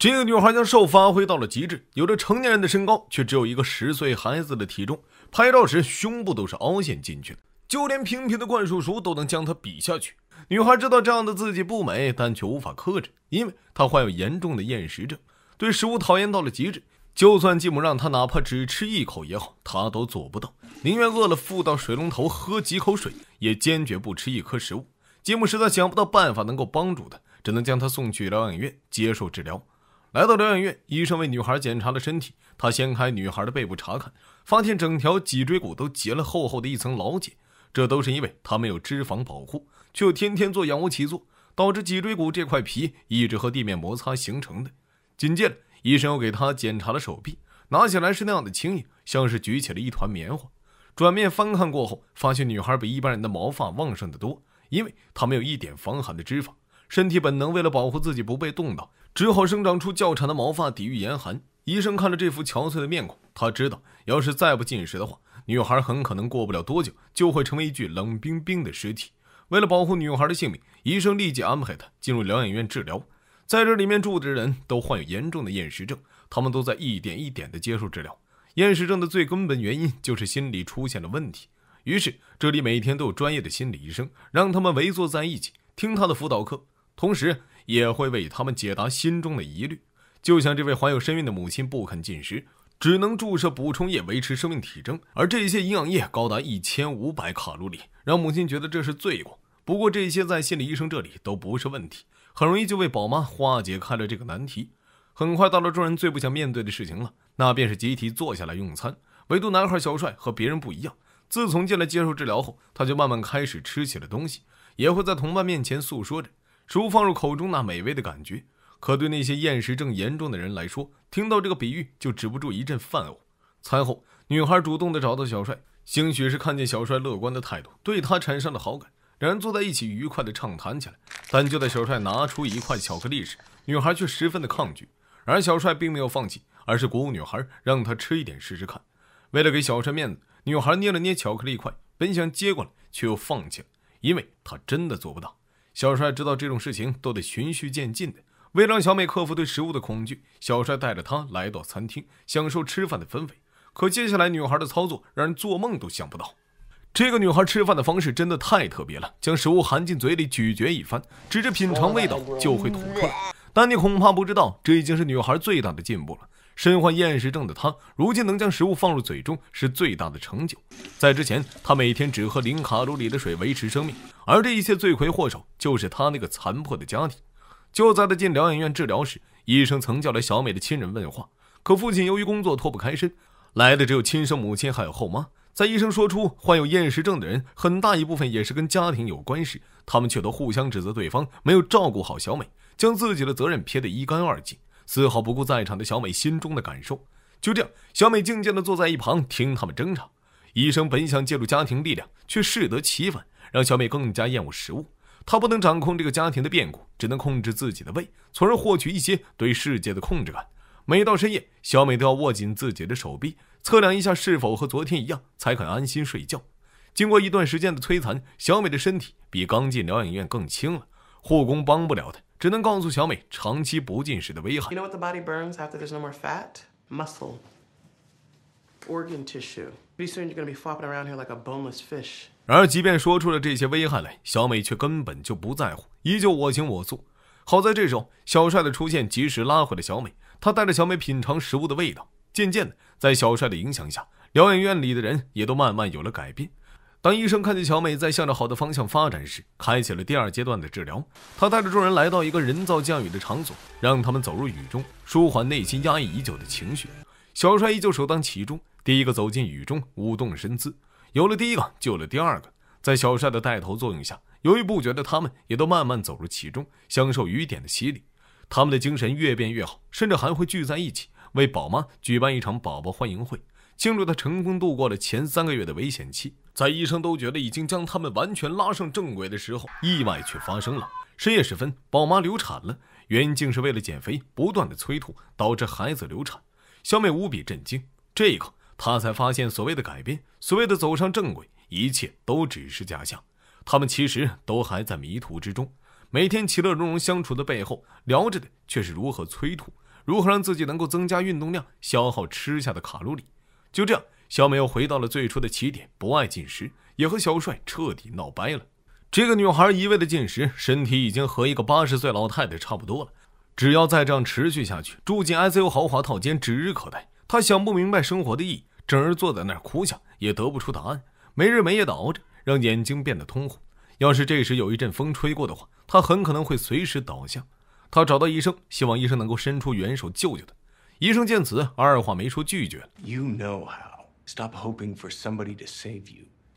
这个女孩将瘦发挥到了极致，有着成年人的身高，却只有一个十岁孩子的体重。拍照时胸部都是凹陷进去的，就连平平的灌输叔都能将她比下去。女孩知道这样的自己不美，但却无法克制，因为她患有严重的厌食症，对食物讨厌到了极致。就算继母让她哪怕只吃一口也好，她都做不到，宁愿饿了，附到水龙头喝几口水，也坚决不吃一颗食物。继母实在想不到办法能够帮助她，只能将她送去疗养院接受治疗。来到疗养院，医生为女孩检查了身体。他掀开女孩的背部查看，发现整条脊椎骨都结了厚厚的一层老茧，这都是因为她没有脂肪保护，却又天天做仰卧起坐，导致脊椎骨这块皮一直和地面摩擦形成的。紧接着，医生又给她检查了手臂，拿起来是那样的轻盈，像是举起了一团棉花。转面翻看过后，发现女孩比一般人的毛发旺盛得多，因为她没有一点防寒的脂肪，身体本能为了保护自己不被冻到。只好生长出较长的毛发抵御严寒。医生看着这副憔悴的面孔，他知道，要是再不进食的话，女孩很可能过不了多久就会成为一具冷冰冰的尸体。为了保护女孩的性命，医生立即安排她进入疗养院治疗。在这里面住的人都患有严重的厌食症，他们都在一点一点地接受治疗。厌食症的最根本原因就是心理出现了问题，于是这里每天都有专业的心理医生让他们围坐在一起听他的辅导课，同时。也会为他们解答心中的疑虑，就像这位怀有身孕的母亲不肯进食，只能注射补充液维持生命体征，而这些营养液高达一千五百卡路里，让母亲觉得这是罪过。不过这些在心理医生这里都不是问题，很容易就为宝妈化解开了这个难题。很快到了众人最不想面对的事情了，那便是集体坐下来用餐。唯独男孩小帅和别人不一样，自从进来接受治疗后，他就慢慢开始吃起了东西，也会在同伴面前诉说着。物放入口中那美味的感觉，可对那些厌食症严重的人来说，听到这个比喻就止不住一阵犯呕。餐后，女孩主动的找到小帅，兴许是看见小帅乐观的态度，对他产生了好感。两人坐在一起，愉快的畅谈起来。但就在小帅拿出一块巧克力时，女孩却十分的抗拒。而小帅并没有放弃，而是鼓舞女孩，让她吃一点试试看。为了给小帅面子，女孩捏了捏巧克力块，本想接过来，却又放弃了，因为她真的做不到。小帅知道这种事情都得循序渐进的，为了让小美克服对食物的恐惧，小帅带着她来到餐厅，享受吃饭的氛围。可接下来女孩的操作让人做梦都想不到，这个女孩吃饭的方式真的太特别了，将食物含进嘴里咀嚼一番，直至品尝味道就会吐出来。但你恐怕不知道，这已经是女孩最大的进步了。身患厌食症的他，如今能将食物放入嘴中是最大的成就。在之前，他每天只喝零卡路里的水维持生命，而这一切罪魁祸首就是他那个残破的家庭。就在他进疗养院治疗时，医生曾叫来小美的亲人问话，可父亲由于工作脱不开身，来的只有亲生母亲还有后妈。在医生说出患有厌食症的人很大一部分也是跟家庭有关时，他们却都互相指责对方没有照顾好小美，将自己的责任撇得一干二净。丝毫不顾在场的小美心中的感受，就这样，小美静静的坐在一旁听他们争吵。医生本想借助家庭力量，却适得其反，让小美更加厌恶食物。她不能掌控这个家庭的变故，只能控制自己的胃，从而获取一些对世界的控制感。每到深夜，小美都要握紧自己的手臂，测量一下是否和昨天一样，才肯安心睡觉。经过一段时间的摧残，小美的身体比刚进疗养院更轻了。护工帮不了她。只能告诉小美长期不进食的危害。然而，即便说出了这些危害来，小美却根本就不在乎，依旧我行我素。好在这时候，小帅的出现及时拉回了小美。他带着小美品尝食物的味道，渐渐的，在小帅的影响下，疗养院里的人也都慢慢有了改变。当医生看见小美在向着好的方向发展时，开启了第二阶段的治疗。他带着众人来到一个人造降雨的场所，让他们走入雨中，舒缓内心压抑已久的情绪。小帅依旧首当其冲，第一个走进雨中，舞动身姿。有了第一个，救了第二个。在小帅的带头作用下，犹豫不决的他们也都慢慢走入其中，享受雨点的洗礼。他们的精神越变越好，甚至还会聚在一起，为宝妈举办一场宝宝欢迎会。庆祝他成功度过了前三个月的危险期，在医生都觉得已经将他们完全拉上正轨的时候，意外却发生了。深夜时分，宝妈流产了。原因竟是为了减肥不断的催吐，导致孩子流产。小美无比震惊，这一刻她才发现，所谓的改变，所谓的走上正轨，一切都只是假象。他们其实都还在迷途之中。每天其乐融融相处的背后，聊着的却是如何催吐，如何让自己能够增加运动量，消耗吃下的卡路里。就这样，小美又回到了最初的起点，不爱进食，也和小帅彻底闹掰了。这个女孩一味的进食，身体已经和一个八十岁老太太差不多了。只要再这样持续下去，住进 ICU 豪华套间指日可待。她想不明白生活的意义，整日坐在那儿哭，想也得不出答案。没日没夜的熬着，让眼睛变得通红。要是这时有一阵风吹过的话，她很可能会随时倒下。她找到医生，希望医生能够伸出援手救救她。医生见此，二话没说拒绝。You somebody you. know how. Stop hoping for to save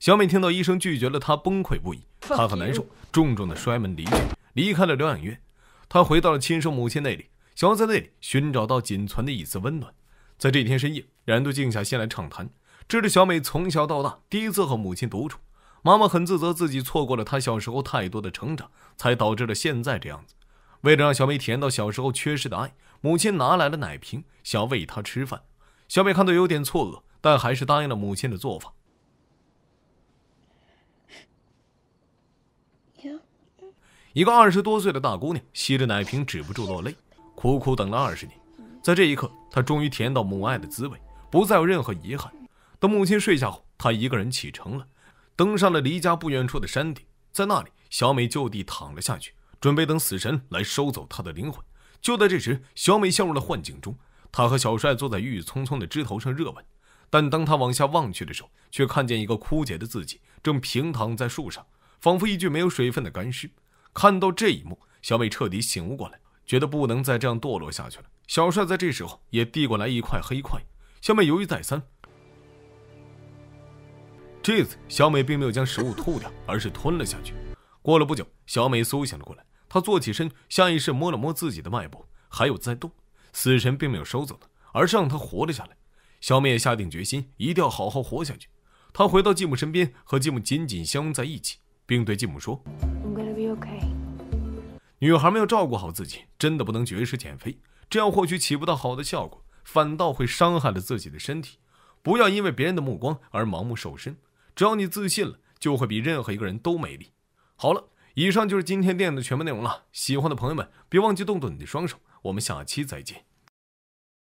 小美听到医生拒绝了她，崩溃不已，她很难受，重重的摔门离去，离开了疗养院。她回到了亲生母亲那里，想要在那里寻找到仅存的一丝温暖。在这天深夜，两人都静下心来畅谈，这是小美从小到大第一次和母亲独处。妈妈很自责自己错过了她小时候太多的成长，才导致了现在这样子。为了让小美体验到小时候缺失的爱。母亲拿来了奶瓶，想喂她吃饭。小美看到有点错愕，但还是答应了母亲的做法。一个二十多岁的大姑娘吸着奶瓶，止不住落泪，苦苦等了二十年，在这一刻，她终于体验到母爱的滋味，不再有任何遗憾。等母亲睡下后，她一个人启程了，登上了离家不远处的山顶，在那里，小美就地躺了下去，准备等死神来收走她的灵魂。就在这时，小美陷入了幻境中。她和小帅坐在郁郁葱葱的枝头上热吻，但当她往下望去的时候，却看见一个枯竭的自己正平躺在树上，仿佛一具没有水分的干尸。看到这一幕，小美彻底醒悟过来，觉得不能再这样堕落下去了。小帅在这时候也递过来一块黑块，小美犹豫再三，这次小美并没有将食物吐掉，而是吞了下去。过了不久，小美苏醒了过来。他坐起身，下意识摸了摸自己的脉搏，还有在动。死神并没有收走他，而是让他活了下来。小美也下定决心，一定要好好活下去。他回到继母身边，和继母紧紧相拥在一起，并对继母说：“女孩没有照顾好自己，真的不能绝食减肥，这样或许起不到好的效果，反倒会伤害了自己的身体。不要因为别人的目光而盲目瘦身，只要你自信了，就会比任何一个人都美丽。”好了。以上就是今天电影的全部内容了。喜欢的朋友们，别忘记动动你的双手。我们下期再见。